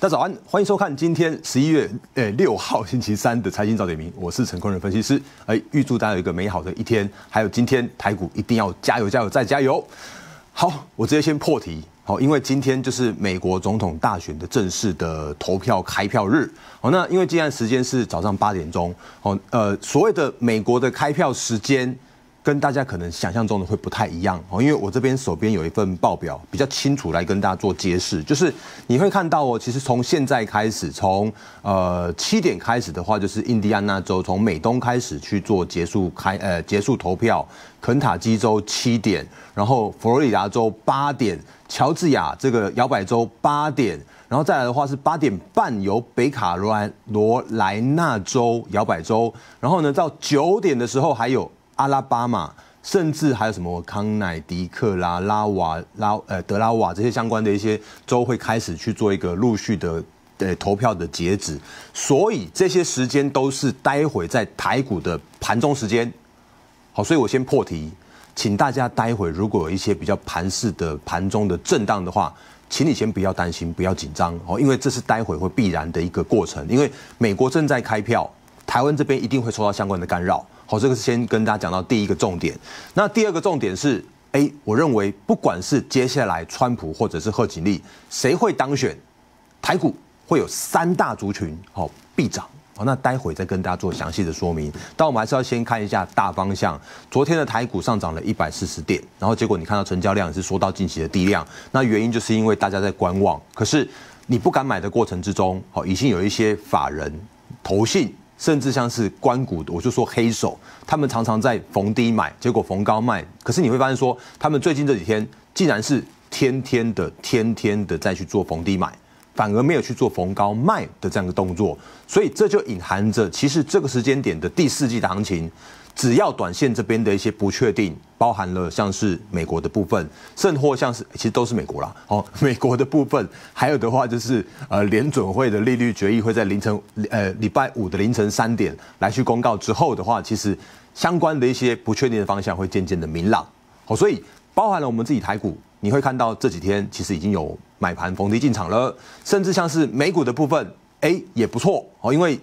大家早安，欢迎收看今天十一月诶六号星期三的财经早点名，我是陈坤仁分析师，哎，预祝大家有一个美好的一天，还有今天台股一定要加油加油再加油。好，我直接先破题，好，因为今天就是美国总统大选的正式的投票开票日，好，那因为今天时间是早上八点钟，好，呃，所谓的美国的开票时间。跟大家可能想象中的会不太一样哦，因为我这边手边有一份报表比较清楚，来跟大家做揭示。就是你会看到哦，其实从现在开始，从呃七点开始的话，就是印第安纳州从美东开始去做结束开呃结束投票，肯塔基州七点，然后佛罗里达州八点，乔治亚这个摇摆州八点，然后再来的话是八点半由北卡罗来罗来纳州摇摆州，然后呢到九点的时候还有。阿拉巴马，甚至还有什么康乃迪克啦、拉瓦拉、呃德拉瓦这些相关的一些州会开始去做一个陆续的呃投票的截止，所以这些时间都是待会在台股的盘中时间。好，所以我先破题，请大家待会如果有一些比较盘式的盘中的震荡的话，请你先不要担心，不要紧张哦，因为这是待会会必然的一个过程，因为美国正在开票，台湾这边一定会受到相关的干扰。好，这个是先跟大家讲到第一个重点。那第二个重点是，哎，我认为不管是接下来川普或者是贺锦丽谁会当选，台股会有三大族群好必涨。好，那待会再跟大家做详细的说明。但我们还是要先看一下大方向。昨天的台股上涨了一百四十点，然后结果你看到成交量是缩到近期的低量。那原因就是因为大家在观望，可是你不敢买的过程之中，好，已经有一些法人投信。甚至像是关谷，我就说黑手，他们常常在逢低买，结果逢高卖。可是你会发现，说他们最近这几天竟然是天天的、天天的再去做逢低买，反而没有去做逢高卖的这样的动作。所以这就隐含着，其实这个时间点的第四季的行情。只要短线这边的一些不确定，包含了像是美国的部分，甚或像是其实都是美国啦，哦，美国的部分，还有的话就是呃联准会的利率决议会在凌晨呃礼拜五的凌晨三点来去公告之后的话，其实相关的一些不确定的方向会渐渐的明朗。哦，所以包含了我们自己台股，你会看到这几天其实已经有买盘逢低进场了，甚至像是美股的部分，哎也不错哦，因为。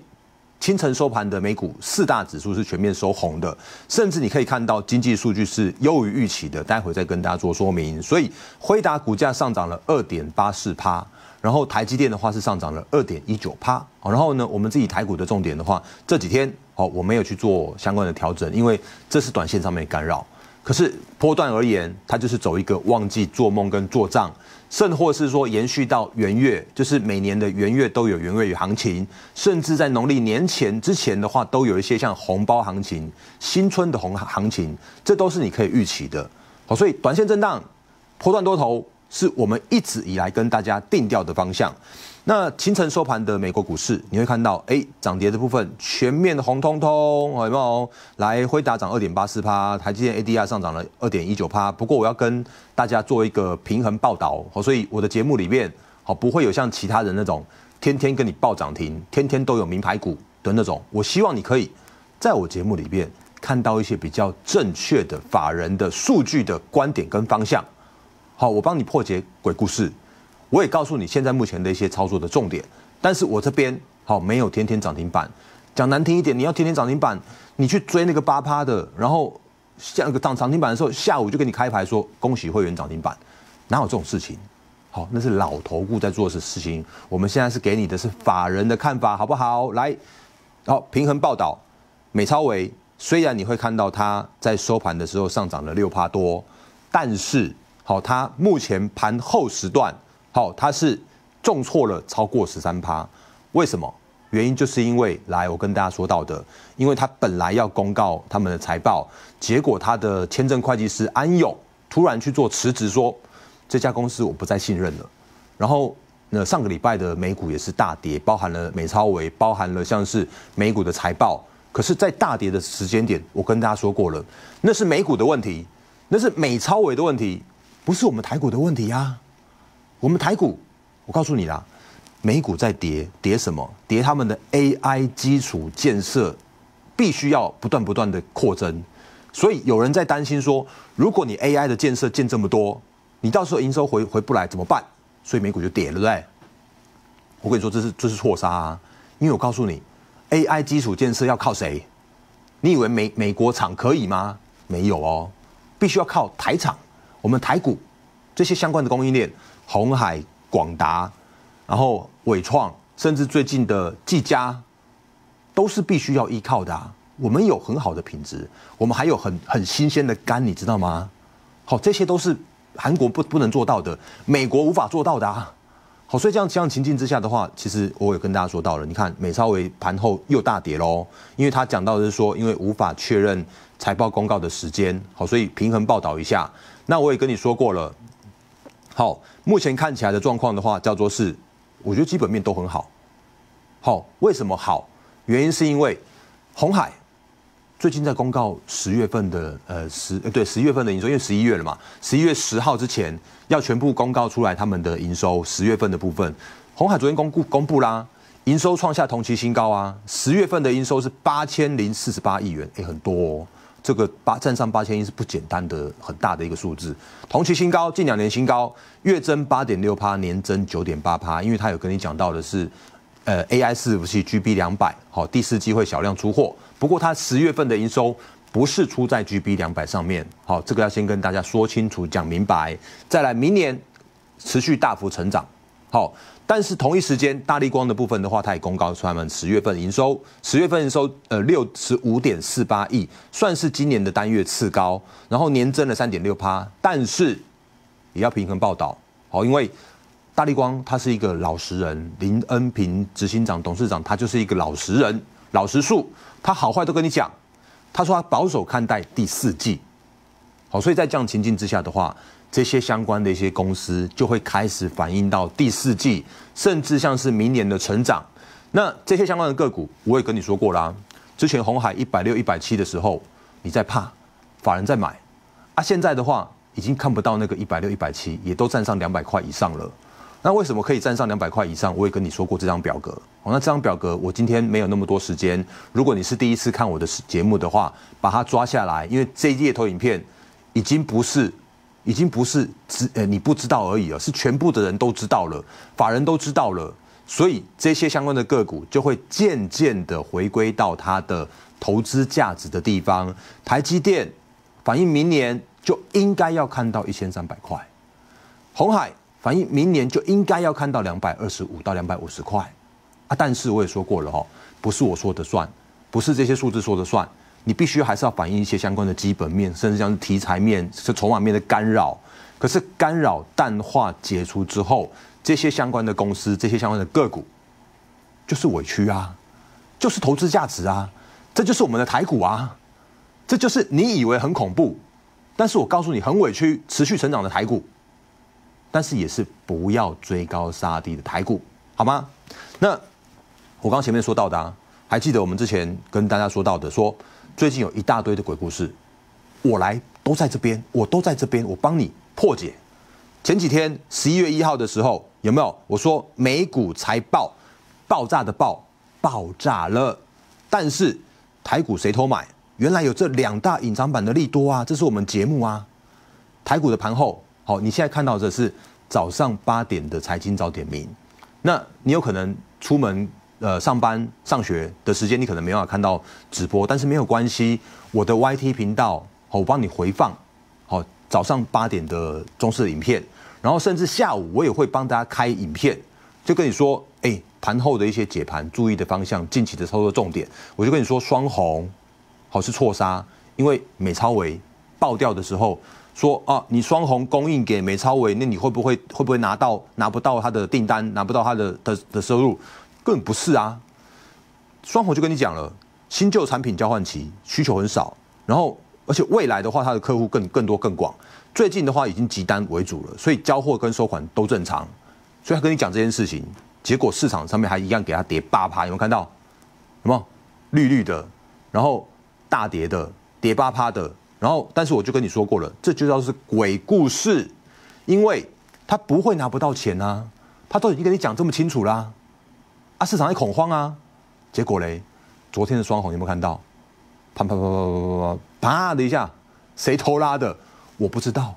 清晨收盘的美股四大指数是全面收红的，甚至你可以看到经济数据是优于预期的，待会再跟大家做说明。所以辉达股价上涨了二点八四趴，然后台积电的话是上涨了二点一九趴。然后呢，我们自己台股的重点的话，这几天哦我没有去做相关的调整，因为这是短线上面干扰。可是波段而言，它就是走一个旺季做梦跟做账，甚或是说延续到元月，就是每年的元月都有元月与行情，甚至在农历年前之前的话，都有一些像红包行情、新春的红行情，这都是你可以预期的。好，所以短线震荡，波段多头是我们一直以来跟大家定调的方向。那清晨收盘的美国股市，你会看到，哎，涨跌的部分全面的红彤彤，好，有吗？来，辉达涨二点八四趴，台积电 ADR 上涨了二点一九趴。不过我要跟大家做一个平衡报道，好，所以我的节目里面好不会有像其他人那种天天跟你报涨停，天天都有名牌股的那种。我希望你可以在我节目里面看到一些比较正确的法人的数据的观点跟方向。好，我帮你破解鬼故事。我也告诉你现在目前的一些操作的重点，但是我这边好没有天天涨停板，讲难听一点，你要天天涨停板，你去追那个八趴的，然后像个涨涨停板的时候，下午就给你开牌说恭喜会员涨停板，哪有这种事情？好，那是老头股在做的事情，我们现在是给你的是法人的看法，好不好？来，好平衡报道，美超伟虽然你会看到它在收盘的时候上涨了六趴多，但是好，它目前盘后时段。好，他是重错了超过十三趴，为什么？原因就是因为来，我跟大家说到的，因为他本来要公告他们的财报，结果他的签证会计师安勇突然去做辞职，说这家公司我不再信任了。然后，那上个礼拜的美股也是大跌，包含了美超维，包含了像是美股的财报。可是，在大跌的时间点，我跟大家说过了，那是美股的问题，那是美超维的问题，不是我们台股的问题呀。我们台股，我告诉你啦，美股在跌，跌什么？跌他们的 AI 基础建设必须要不断不断的扩增，所以有人在担心说，如果你 AI 的建设建这么多，你到时候营收回回不来怎么办？所以美股就跌了，对不对？我跟你说，这是这是错杀啊！因为我告诉你，AI 基础建设要靠谁？你以为美美国厂可以吗？没有哦，必须要靠台厂，我们台股这些相关的供应链。红海、广达，然后伟创，甚至最近的技嘉，都是必须要依靠的。我们有很好的品质，我们还有很很新鲜的肝，你知道吗？好，这些都是韩国不不能做到的，美国无法做到的啊。好，所以这样这样情境之下的话，其实我也跟大家说到了。你看，美超维盘后又大跌喽，因为他讲到的是说，因为无法确认财报公告的时间，好，所以平衡报道一下。那我也跟你说过了。好，目前看起来的状况的话，叫做是，我觉得基本面都很好。好，为什么好？原因是因为，红海最近在公告十月份的呃十对十一月份的营收，因为十一月了嘛，十一月十号之前要全部公告出来他们的营收十月份的部分。红海昨天公布公布啦，营收创下同期新高啊，十月份的营收是八千零四十八亿元，哎，很多。这个八占上八千亿是不简单的，很大的一个数字，同期新高，近两年新高，月增八点六帕，年增九点八帕。因为他有跟你讲到的是，呃，AI 伺服器 GB 两百，好，第四季会少量出货。不过它十月份的营收不是出在 GB 两百上面，好，这个要先跟大家说清楚、讲明白，再来明年持续大幅成长。好，但是同一时间，大力光的部分的话，它也公告出他们十月份营收，十月份营收呃六十五点四八亿，算是今年的单月次高，然后年增了三点六趴，但是也要平衡报道，好，因为大力光他是一个老实人，林恩平执行长董事长，他就是一个老实人，老实数，他好坏都跟你讲，他说他保守看待第四季，好，所以在这样情境之下的话。这些相关的一些公司就会开始反映到第四季，甚至像是明年的成长。那这些相关的个股，我也跟你说过啦。之前红海一百六、一百七的时候，你在怕，法人在买。啊，现在的话，已经看不到那个一百六、一百七，也都站上两百块以上了。那为什么可以站上两百块以上？我也跟你说过这张表格。那这张表格我今天没有那么多时间。如果你是第一次看我的节目的话，把它抓下来，因为这一页投影片已经不是。已经不是只呃你不知道而已了，是全部的人都知道了，法人都知道了，所以这些相关的个股就会渐渐的回归到它的投资价值的地方。台积电反映明年就应该要看到一千三百块，红海反映明年就应该要看到两百二十五到两百五十块啊！但是我也说过了哈，不是我说的算，不是这些数字说的算。你必须还是要反映一些相关的基本面，甚至像是题材面、是筹码面的干扰。可是干扰淡化解除之后，这些相关的公司、这些相关的个股，就是委屈啊，就是投资价值啊，这就是我们的台股啊，这就是你以为很恐怖，但是我告诉你很委屈、持续成长的台股，但是也是不要追高杀低的台股，好吗？那我刚前面说到的，啊，还记得我们之前跟大家说到的说。最近有一大堆的鬼故事，我来都在这边，我都在这边，我帮你破解。前几天十一月一号的时候，有没有我说美股财报爆炸的爆爆炸了？但是台股谁偷买？原来有这两大隐藏版的利多啊！这是我们节目啊。台股的盘后，好，你现在看到的是早上八点的财经早点名，那你有可能出门。呃，上班、上学的时间，你可能没办法看到直播，但是没有关系，我的 YT 频道，好，我帮你回放，好，早上八点的中视影片，然后甚至下午我也会帮大家开影片，就跟你说，哎，盘后的一些解盘，注意的方向，近期的操作重点，我就跟你说双红，好是错杀，因为美超维爆掉的时候，说啊，你双红供应给美超维，那你会不会会不会拿到拿不到他的订单，拿不到他的的的收入？根本不是啊！双红就跟你讲了，新旧产品交换期需求很少，然后而且未来的话，他的客户更更多更广。最近的话已经集单为主了，所以交货跟收款都正常。所以他跟你讲这件事情，结果市场上面还一样给他叠八趴，有没有看到？有没有绿绿的，然后大叠的，叠八趴的，然后但是我就跟你说过了，这就叫是鬼故事，因为他不会拿不到钱啊，他都已经跟你讲这么清楚啦。市场一恐慌啊，结果嘞，昨天的双红有没有看到？啪啪啪啪啪啪啪啪的一下，谁偷拉的？我不知道。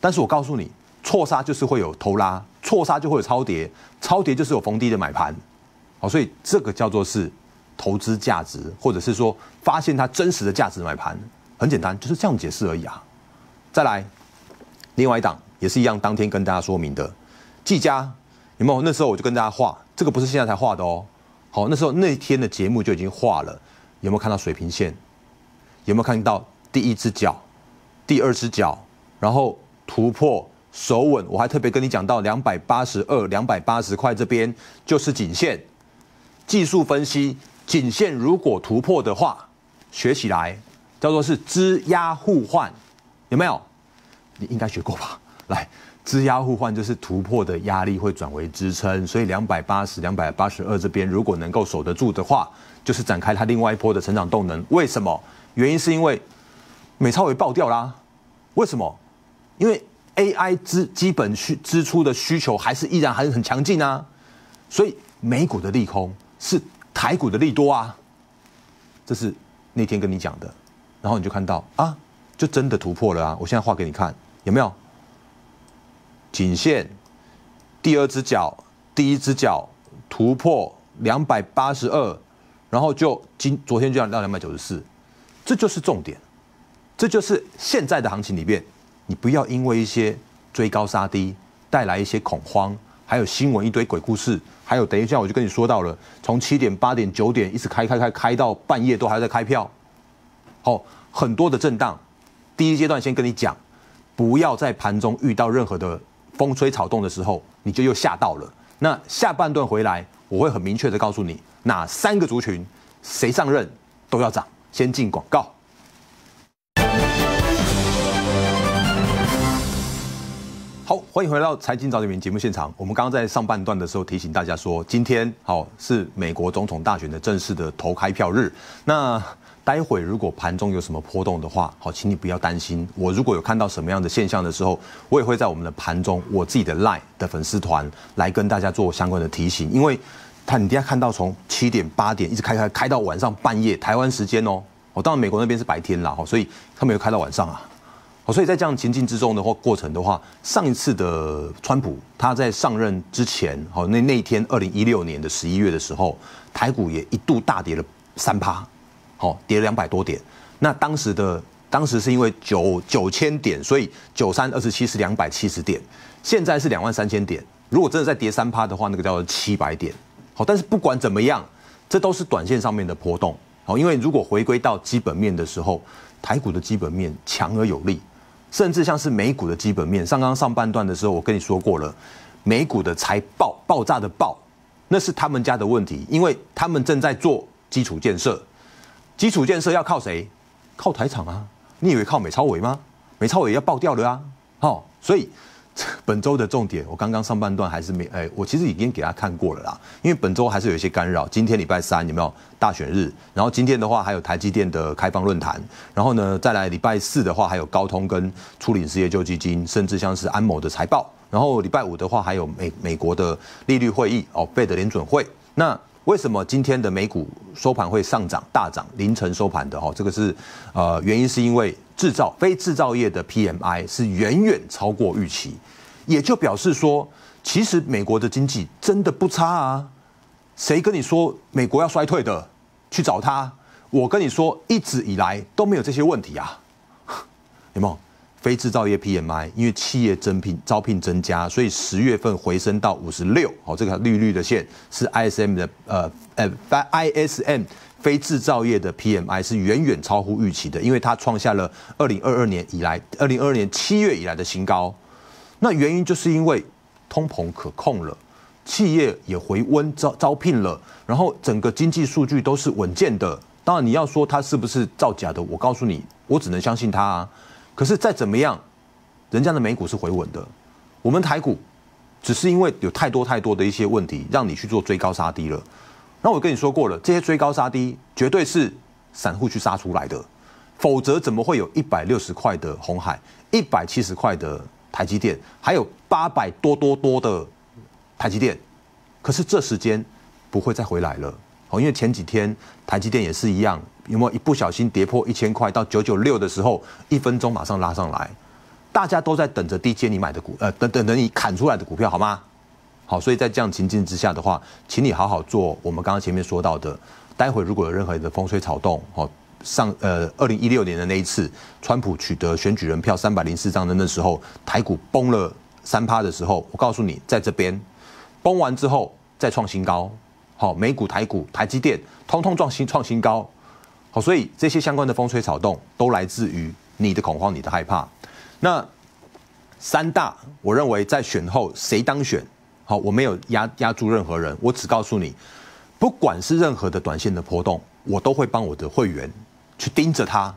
但是我告诉你，错杀就是会有偷拉，错杀就会有超跌，超跌就是有逢低的买盘。好，所以这个叫做是投资价值，或者是说发现它真实的价值买盘，很简单，就是这样解释而已啊。再来，另外一档也是一样，当天跟大家说明的，技嘉有没有？那时候我就跟大家画。这个不是现在才画的哦，好，那时候那天的节目就已经画了，有没有看到水平线？有没有看到第一只脚、第二只脚，然后突破手稳？我还特别跟你讲到两百八十二、两百八十块这边就是颈线，技术分析颈线如果突破的话，学起来叫做是支压互换，有没有？你应该学过吧？来。支压互换就是突破的压力会转为支撑，所以两百八十、两百八十二这边如果能够守得住的话，就是展开它另外一波的成长动能。为什么？原因是因为美超也爆掉啦。为什么？因为 AI 支基本需支出的需求还是依然还是很强劲啊。所以美股的利空是台股的利多啊，这是那天跟你讲的，然后你就看到啊，就真的突破了啊。我现在画给你看，有没有？仅限第二只脚，第一只脚突破两百八十二，然后就今昨天就涨到两百九十四，这就是重点，这就是现在的行情里边，你不要因为一些追高杀低带来一些恐慌，还有新闻一堆鬼故事，还有等一下我就跟你说到了，从七点八点九点一直开开开开到半夜都还在开票，好很多的震荡，第一阶段先跟你讲，不要在盘中遇到任何的。风吹草动的时候，你就又吓到了。那下半段回来，我会很明确的告诉你，哪三个族群，谁上任都要涨。先进广告。好，欢迎回到财经早点名节目现场。我们刚刚在上半段的时候提醒大家说，今天好是美国总统大选的正式的投开票日。那待会如果盘中有什么波动的话，好，请你不要担心。我如果有看到什么样的现象的时候，我也会在我们的盘中我自己的 live 的粉丝团来跟大家做相关的提醒。因为，他你底下看到从七点八点一直开开开到晚上半夜台湾时间哦。哦，当然美国那边是白天啦，哈，所以他们有开到晚上啊。所以在这样情境之中的话，过程的话，上一次的川普他在上任之前，好，那那一天二零一六年的十一月的时候，台股也一度大跌了三趴，好，跌了两百多点。那当时的当时是因为九九千点，所以九三二十七是两百七十点，现在是两万三千点。如果真的再跌三趴的话，那个叫七百点。好，但是不管怎么样，这都是短线上面的波动。好，因为如果回归到基本面的时候，台股的基本面强而有力。甚至像是美股的基本面上，刚刚上半段的时候，我跟你说过了，美股的财报爆炸的爆，那是他们家的问题，因为他们正在做基础建设，基础建设要靠谁？靠台厂啊！你以为靠美超伟吗？美超伟要爆掉了啊！好，所以。本周的重点，我刚刚上半段还是没哎，我其实已经给他看过了啦。因为本周还是有一些干扰，今天礼拜三有没有大选日？然后今天的话还有台积电的开放论坛，然后呢再来礼拜四的话还有高通跟处领事业救济金，甚至像是安某的财报。然后礼拜五的话还有美美国的利率会议哦，贝德联准会。那为什么今天的美股收盘会上涨大涨？凌晨收盘的哈，这个是呃原因是因为。制造非制造业的 PMI 是远远超过预期，也就表示说，其实美国的经济真的不差啊。谁跟你说美国要衰退的？去找他。我跟你说，一直以来都没有这些问题啊。有没有？非制造业 PMI 因为企业增聘、招聘增加，所以十月份回升到五十六。好，这个绿绿的线是 ISM 的呃呃 I S M。非制造业的 PMI 是远远超乎预期的，因为它创下了二零二二年以来、二零二二年七月以来的新高。那原因就是因为通膨可控了，企业也回温、招招聘了，然后整个经济数据都是稳健的。当然，你要说它是不是造假的，我告诉你，我只能相信它啊。可是再怎么样，人家的美股是回稳的，我们台股只是因为有太多太多的一些问题，让你去做追高杀低了。那我跟你说过了，这些追高杀低绝对是散户去杀出来的，否则怎么会有一百六十块的红海，一百七十块的台积电，还有八百多多多的台积电？可是这时间不会再回来了，哦，因为前几天台积电也是一样，有没有一不小心跌破一千块到九九六的时候，一分钟马上拉上来，大家都在等着低阶你买的股，呃，等等等你砍出来的股票，好吗？好，所以在这样情境之下的话，请你好好做我们刚刚前面说到的。待会如果有任何的风吹草动，哦，上呃，二零一六年的那一次，川普取得选举人票三百零四张的那时候，台股崩了三趴的时候，我告诉你，在这边崩完之后再创新高，好，美股、台股、台积电通通创新创新高，好，所以这些相关的风吹草动都来自于你的恐慌、你的害怕。那三大，我认为在选后谁当选？好，我没有压压住任何人，我只告诉你，不管是任何的短线的波动，我都会帮我的会员去盯着它，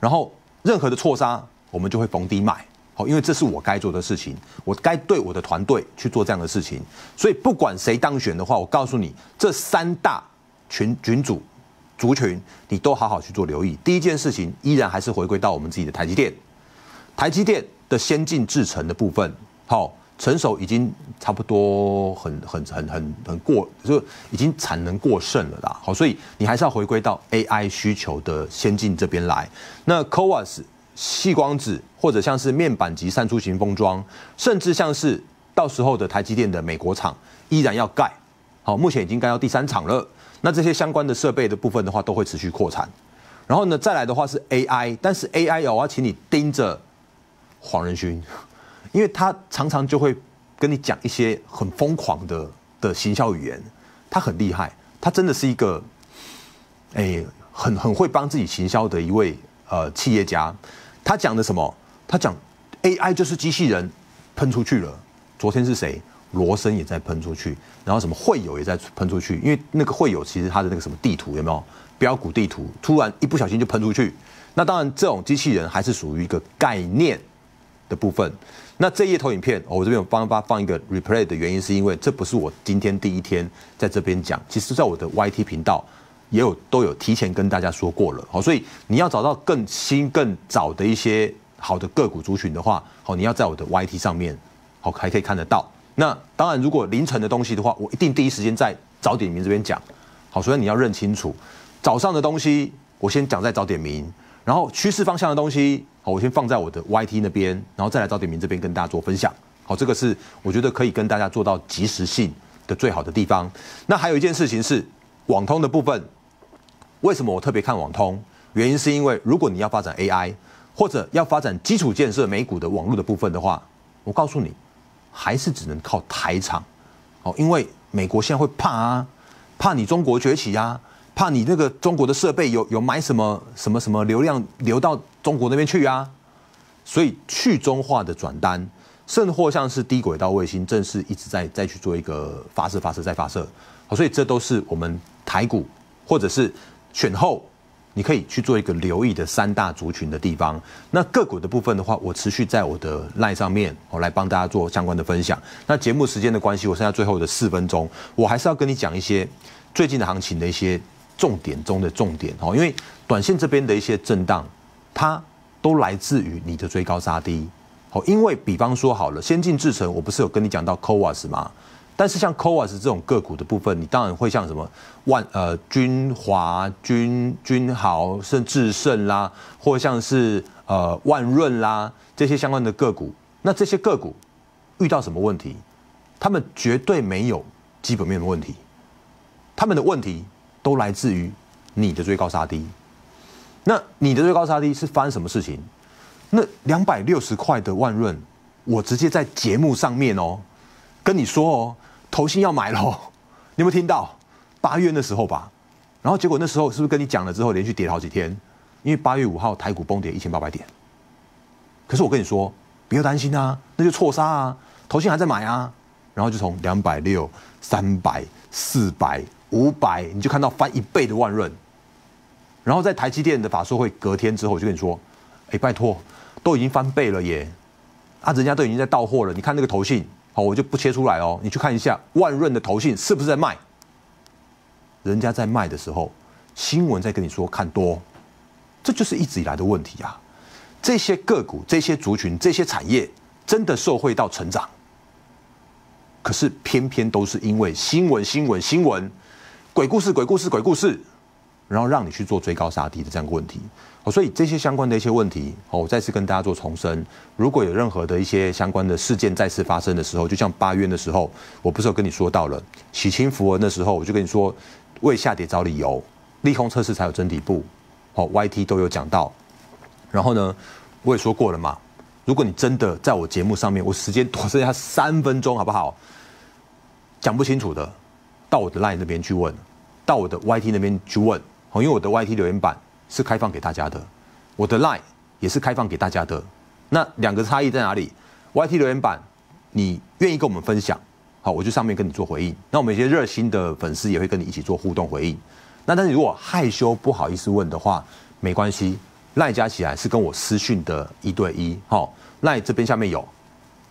然后任何的错杀，我们就会逢低买，好，因为这是我该做的事情，我该对我的团队去做这样的事情，所以不管谁当选的话，我告诉你，这三大群群主族群，你都好好去做留意。第一件事情依然还是回归到我们自己的台积电，台积电的先进制程的部分，好。成熟已经差不多很很很很很过，就已经产能过剩了啦。好，所以你还是要回归到 AI 需求的先进这边来。那 Coas 细光子或者像是面板级三出型封装，甚至像是到时候的台积电的美国厂依然要盖。好，目前已经盖到第三厂了。那这些相关的设备的部分的话，都会持续扩产。然后呢，再来的话是 AI，但是 AI 我要请你盯着黄仁勋。因为他常常就会跟你讲一些很疯狂的的行销语言，他很厉害，他真的是一个，哎，很很会帮自己行销的一位呃企业家。他讲的什么？他讲 AI 就是机器人喷出去了。昨天是谁？罗森也在喷出去，然后什么会友也在喷出去。因为那个会友其实他的那个什么地图有没有标股地图？突然一不小心就喷出去。那当然，这种机器人还是属于一个概念。的部分，那这一页投影片，我这边有帮大放一个 replay 的原因，是因为这不是我今天第一天在这边讲，其实在我的 YT 频道也有都有提前跟大家说过了，好，所以你要找到更新更早的一些好的个股族群的话，好，你要在我的 YT 上面，好，还可以看得到。那当然，如果凌晨的东西的话，我一定第一时间在早点名这边讲，好，所以你要认清楚，早上的东西我先讲在早点名。然后趋势方向的东西，好，我先放在我的 YT 那边，然后再来赵点明这边跟大家做分享。好，这个是我觉得可以跟大家做到及时性的最好的地方。那还有一件事情是网通的部分，为什么我特别看网通？原因是因为如果你要发展 AI，或者要发展基础建设，美股的网络的部分的话，我告诉你，还是只能靠台厂。好，因为美国现在会怕啊，怕你中国崛起啊。怕你那个中国的设备有有买什么什么什么流量流到中国那边去啊？所以去中化的转单，甚或像是低轨道卫星，正是一直在在去做一个发射发射再发射。好，所以这都是我们台股或者是选后，你可以去做一个留意的三大族群的地方。那个股的部分的话，我持续在我的赖上面，我来帮大家做相关的分享。那节目时间的关系，我剩下最后的四分钟，我还是要跟你讲一些最近的行情的一些。重点中的重点哦，因为短线这边的一些震荡，它都来自于你的追高杀低，好，因为比方说好了，先进制成我不是有跟你讲到 c o a s 吗？但是像 c o a s 这种个股的部分，你当然会像什么万呃君华、君君豪、甚至胜啦，或像是呃万润啦这些相关的个股，那这些个股遇到什么问题，他们绝对没有基本面的问题，他们的问题。都来自于你的最高杀低，那你的最高杀低是发生什么事情？那两百六十块的万润，我直接在节目上面哦，跟你说哦，头新要买喽，你有没有听到？八月那时候吧，然后结果那时候是不是跟你讲了之后，连续跌好几天？因为八月五号台股崩跌一千八百点，可是我跟你说，不要担心啊，那就错杀啊，头新还在买啊，然后就从两百六、三百、四百。五百，你就看到翻一倍的万润，然后在台积电的法说会隔天之后，我就跟你说，哎，拜托，都已经翻倍了耶，啊，人家都已经在到货了。你看那个头信，好，我就不切出来哦，你去看一下万润的头信是不是在卖？人家在卖的时候，新闻在跟你说看多，这就是一直以来的问题啊。这些个股、这些族群、这些产业，真的受惠到成长，可是偏偏都是因为新闻、新闻、新闻。鬼故事，鬼故事，鬼故事，然后让你去做追高杀低的这样一个问题哦。所以这些相关的一些问题哦，我再次跟大家做重申。如果有任何的一些相关的事件再次发生的时候，就像八月的时候，我不是有跟你说到了洗清符文的时候，我就跟你说为下跌找理由，利空测试才有真底部哦。YT 都有讲到，然后呢，我也说过了嘛。如果你真的在我节目上面，我时间只剩下三分钟，好不好？讲不清楚的，到我的 LINE 那边去问。到我的 YT 那边去问，好，因为我的 YT 留言板是开放给大家的，我的 Line 也是开放给大家的。那两个差异在哪里？YT 留言板，你愿意跟我们分享，好，我就上面跟你做回应。那我们一些热心的粉丝也会跟你一起做互动回应。那但是如果害羞不好意思问的话，没关系，Line 加起来是跟我私讯的一对一，好，Line 这边下面有。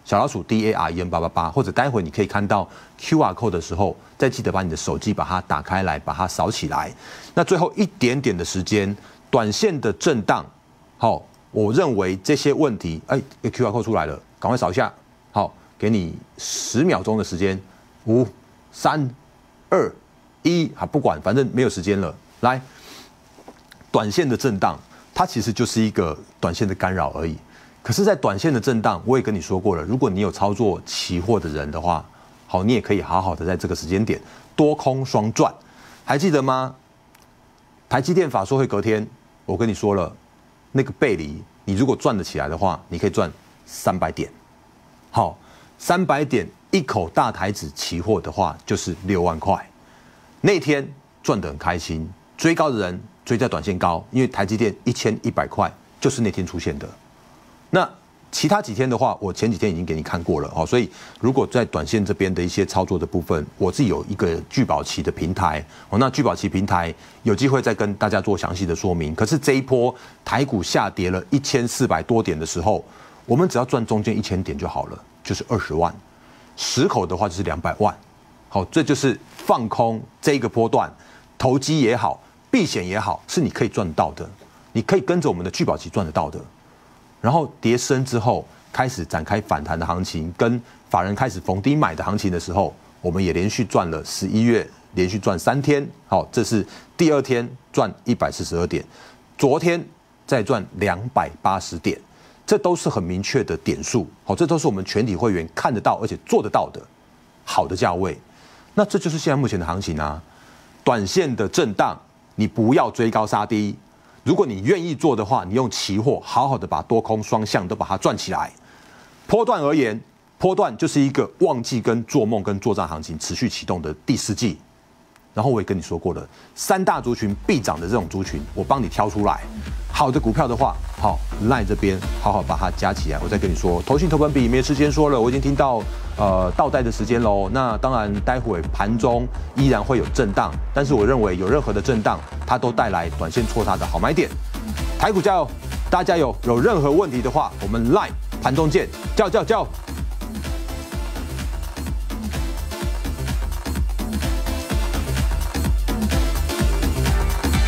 小老鼠 D A R E N 八八八，或者待会你可以看到 Q R code 的时候，再记得把你的手机把它打开来，把它扫起来。那最后一点点的时间，短线的震荡，好，我认为这些问题，哎，Q R code 出来了，赶快扫一下。好，给你十秒钟的时间，五、三、二、一，好，不管，反正没有时间了。来，短线的震荡，它其实就是一个短线的干扰而已。可是，在短线的震荡，我也跟你说过了。如果你有操作期货的人的话，好，你也可以好好的在这个时间点多空双赚，还记得吗？台积电法说会隔天，我跟你说了，那个背离，你如果赚得起来的话，你可以赚三百点。好，三百点一口大台子期货的话，就是六万块。那天赚得很开心，追高的人追在短线高，因为台积电一千一百块就是那天出现的。那其他几天的话，我前几天已经给你看过了哦。所以如果在短线这边的一些操作的部分，我自己有一个聚宝期的平台哦。那聚宝期平台有机会再跟大家做详细的说明。可是这一波台股下跌了一千四百多点的时候，我们只要赚中间一千点就好了，就是二十万，十口的话就是两百万。好，这就是放空这一个波段，投机也好，避险也好，是你可以赚到的，你可以跟着我们的聚宝期赚得到的。然后跌升之后开始展开反弹的行情，跟法人开始逢低买的行情的时候，我们也连续赚了十一月连续赚三天，好，这是第二天赚一百四十二点，昨天再赚两百八十点，这都是很明确的点数，好，这都是我们全体会员看得到而且做得到的好的价位，那这就是现在目前的行情啊，短线的震荡，你不要追高杀低。如果你愿意做的话，你用期货好好的把多空双向都把它赚起来。波段而言，波段就是一个旺季跟做梦跟作战行情持续启动的第四季。然后我也跟你说过了，三大族群必涨的这种族群，我帮你挑出来。好的股票的话，好赖这边好好把它加起来。我再跟你说，投信投本比没时间说了，我已经听到。呃，倒带的时间喽。那当然，待会盘中依然会有震荡，但是我认为有任何的震荡，它都带来短线搓杀的好买点。台股加油！大家有有任何问题的话，我们 Line 盘中见。叫叫叫！